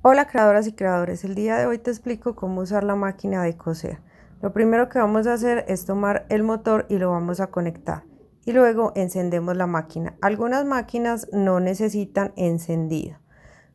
Hola creadoras y creadores, el día de hoy te explico cómo usar la máquina de coser. Lo primero que vamos a hacer es tomar el motor y lo vamos a conectar y luego encendemos la máquina. Algunas máquinas no necesitan encendido.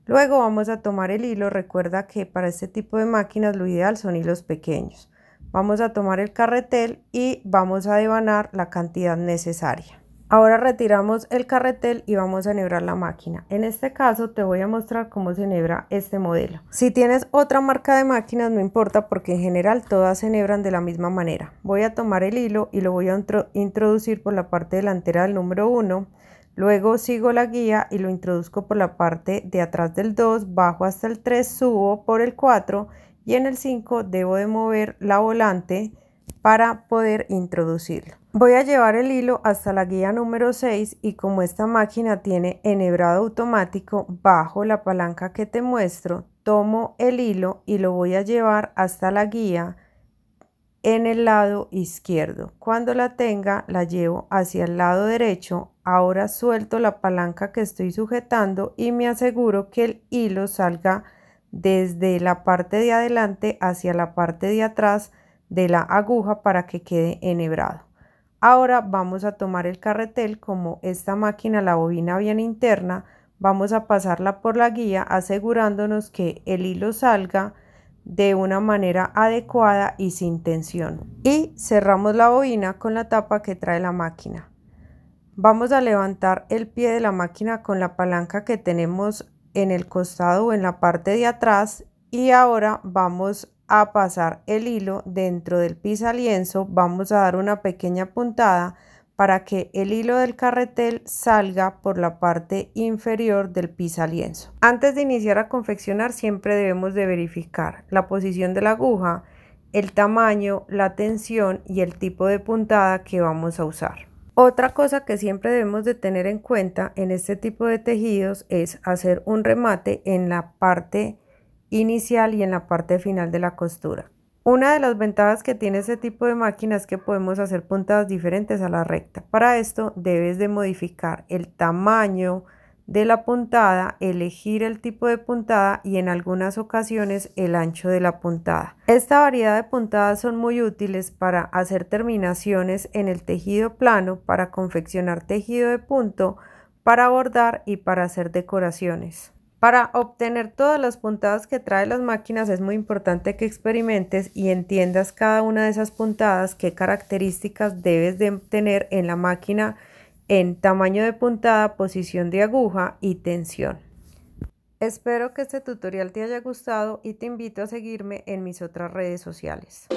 Luego vamos a tomar el hilo, recuerda que para este tipo de máquinas lo ideal son hilos pequeños. Vamos a tomar el carretel y vamos a devanar la cantidad necesaria. Ahora retiramos el carretel y vamos a enhebrar la máquina. En este caso te voy a mostrar cómo se enhebra este modelo. Si tienes otra marca de máquinas no importa porque en general todas se enhebran de la misma manera. Voy a tomar el hilo y lo voy a introducir por la parte delantera del número 1. Luego sigo la guía y lo introduzco por la parte de atrás del 2, bajo hasta el 3, subo por el 4 y en el 5 debo de mover la volante para poder introducirlo. Voy a llevar el hilo hasta la guía número 6 y como esta máquina tiene enhebrado automático, bajo la palanca que te muestro, tomo el hilo y lo voy a llevar hasta la guía en el lado izquierdo. Cuando la tenga, la llevo hacia el lado derecho. Ahora suelto la palanca que estoy sujetando y me aseguro que el hilo salga desde la parte de adelante hacia la parte de atrás de la aguja para que quede enhebrado. Ahora vamos a tomar el carretel como esta máquina, la bobina bien interna, vamos a pasarla por la guía asegurándonos que el hilo salga de una manera adecuada y sin tensión. Y cerramos la bobina con la tapa que trae la máquina. Vamos a levantar el pie de la máquina con la palanca que tenemos en el costado o en la parte de atrás y ahora vamos a pasar el hilo dentro del lienzo vamos a dar una pequeña puntada para que el hilo del carretel salga por la parte inferior del lienzo Antes de iniciar a confeccionar siempre debemos de verificar la posición de la aguja, el tamaño, la tensión y el tipo de puntada que vamos a usar. Otra cosa que siempre debemos de tener en cuenta en este tipo de tejidos es hacer un remate en la parte inicial y en la parte final de la costura. Una de las ventajas que tiene este tipo de máquina es que podemos hacer puntadas diferentes a la recta. Para esto debes de modificar el tamaño de la puntada, elegir el tipo de puntada y en algunas ocasiones el ancho de la puntada. Esta variedad de puntadas son muy útiles para hacer terminaciones en el tejido plano, para confeccionar tejido de punto, para bordar y para hacer decoraciones. Para obtener todas las puntadas que trae las máquinas es muy importante que experimentes y entiendas cada una de esas puntadas, qué características debes de tener en la máquina en tamaño de puntada, posición de aguja y tensión. Espero que este tutorial te haya gustado y te invito a seguirme en mis otras redes sociales.